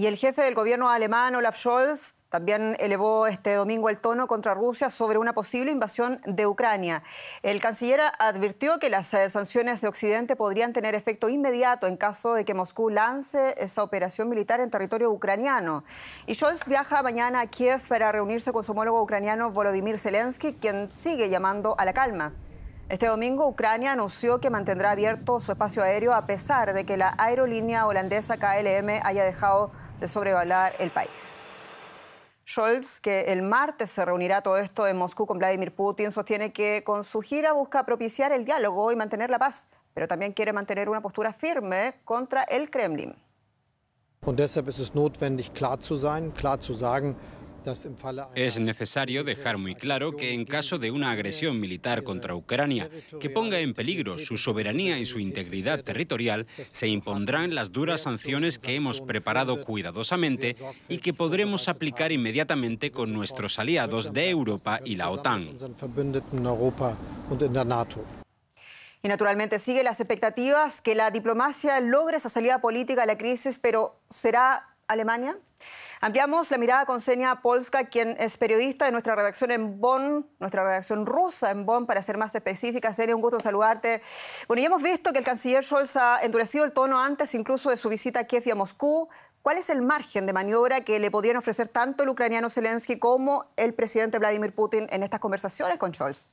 Y el jefe del gobierno alemán, Olaf Scholz, también elevó este domingo el tono contra Rusia sobre una posible invasión de Ucrania. El canciller advirtió que las eh, sanciones de Occidente podrían tener efecto inmediato en caso de que Moscú lance esa operación militar en territorio ucraniano. Y Scholz viaja mañana a Kiev para reunirse con su homólogo ucraniano Volodymyr Zelensky, quien sigue llamando a la calma. Este domingo, Ucrania anunció que mantendrá abierto su espacio aéreo a pesar de que la aerolínea holandesa KLM haya dejado de sobrevalar el país. Scholz, que el martes se reunirá todo esto en Moscú con Vladimir Putin, sostiene que con su gira busca propiciar el diálogo y mantener la paz, pero también quiere mantener una postura firme contra el Kremlin. Y ist es notwendig, klar es necesario dejar muy claro que en caso de una agresión militar contra Ucrania que ponga en peligro su soberanía y su integridad territorial, se impondrán las duras sanciones que hemos preparado cuidadosamente y que podremos aplicar inmediatamente con nuestros aliados de Europa y la OTAN. Y naturalmente sigue las expectativas que la diplomacia logre esa salida política a la crisis, pero ¿será Alemania? Ampliamos la mirada con Senia Polska, quien es periodista de nuestra redacción en Bonn, nuestra redacción rusa en Bonn, para ser más específica. Sería un gusto saludarte. Bueno, ya hemos visto que el canciller Scholz ha endurecido el tono antes incluso de su visita a Kiev y a Moscú. ¿Cuál es el margen de maniobra que le podrían ofrecer tanto el ucraniano Zelensky como el presidente Vladimir Putin en estas conversaciones con Scholz?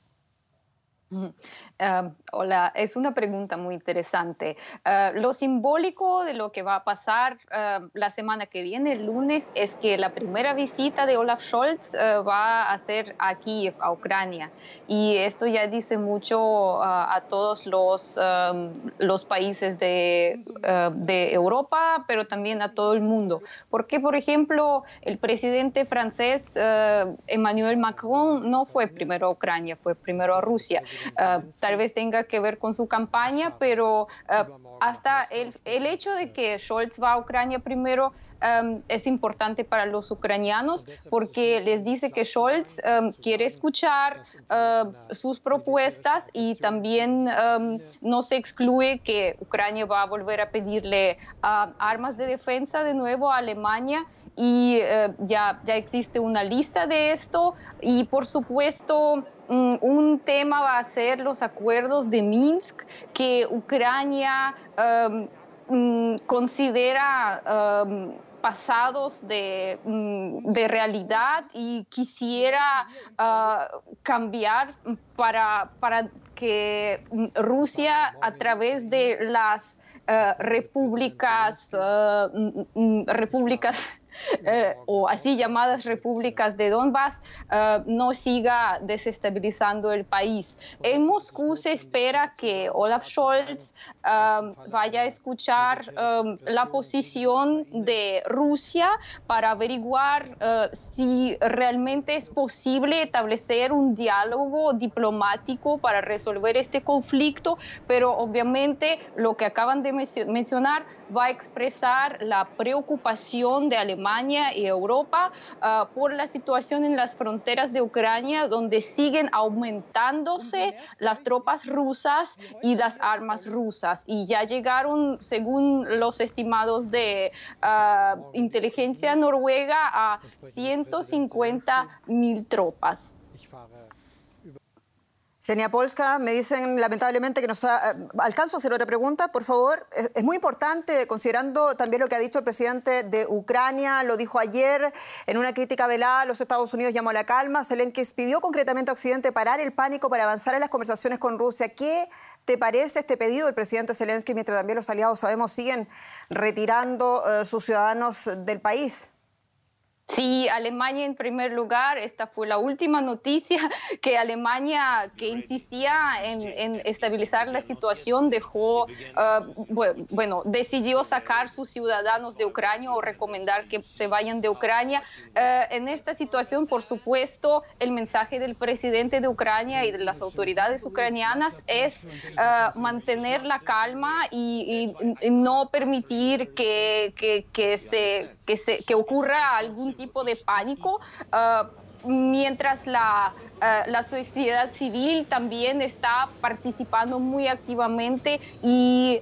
hola, es una pregunta muy interesante. Ah, lo simbólico de lo que va a pasar ah, la semana que viene, el lunes, es que la primera visita de Olaf Scholz ah, va a ser aquí, a Ucrania. Y esto ya dice mucho a todos los, los países de, de, Europa, pero también a todo el mundo. Porque, por ejemplo, el presidente francés Emmanuel Macron no fue primero a Ucrania, fue primero a Rusia. Ah, tal vez tenga que ver con su campaña, pero ah, hasta el, hecho de que Scholz va a Ucrania primero es importante para los ucranianos porque les dice que Scholz quiere escuchar sus propuestas y también no se excluye que Ucrania va a volver a pedirle ah, armas de defensa de nuevo a Alemania y eh, ya, ya existe una lista de esto y por supuesto mm, un tema va a ser los acuerdos de Minsk que Ucrania em, mm, considera em, pasados mm, de, realidad y quisiera ah, cambiar para, para que Rusia a través de las eh, repúblicas, eh, repúblicas eh, o así llamadas repúblicas de Donbass eh, no siga desestabilizando el país. En Moscú se espera que Olaf Scholz eh, vaya a escuchar la posición de Rusia para averiguar si realmente es posible establecer un diálogo diplomático para resolver este conflicto, pero obviamente lo que acaban de mencionar va a expresar la preocupación de Alemania y Europa ah, por la situación en las fronteras de Ucrania, donde siguen aumentándose las tropas rusas y las armas rusas. Y ya llegaron, según los estimados de ah, inteligencia noruega, a 150 mil tropas. Senia Polska, me dicen lamentablemente que nos ha... Eh, alcanzo a hacer otra pregunta, por favor. Eh, es, muy importante, considerando también lo que ha dicho el presidente de Ucrania, lo dijo ayer en una crítica velada, los Estados Unidos llamó a la calma, Zelensky pidió concretamente a Occidente parar el pánico para avanzar en las conversaciones con Rusia. ¿Qué te parece este pedido del presidente Zelensky mientras también los aliados, sabemos, siguen retirando eh, sus ciudadanos del país? Sí, Alemania en primer lugar. Esta fue la última noticia que Alemania, que insistía en, estabilizar la situación, dejó, ah, bueno, decidió sacar sus ciudadanos de Ucrania o recomendar que se vayan de Ucrania. Ah, en esta situación, por supuesto, el mensaje del presidente de Ucrania y de las autoridades ucranianas es ah, mantener la calma y, no permitir se, que, se, que ocurra algún tipo de pánico. Eh, mientras la, eh, la, sociedad civil también está participando muy activamente y eh,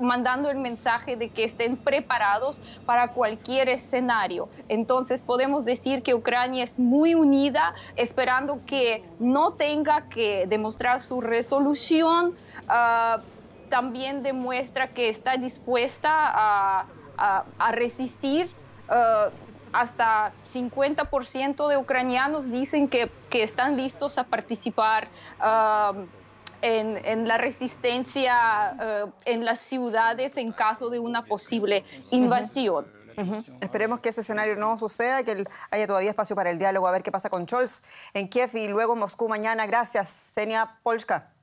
mandando el mensaje de que estén preparados para cualquier escenario. Entonces podemos decir que Ucrania es muy unida, esperando que no tenga que demostrar su resolución. también demuestra que está dispuesta a, a, resistir hasta 50% de ucranianos dicen que, están listos a participar um, en, la resistencia uh, en las ciudades en caso de una posible invasión. Esperemos que ese escenario no suceda, que haya todavía espacio para el diálogo, a ver qué pasa con Scholz en Kiev y luego Moscú mañana. Gracias, Senia Polska.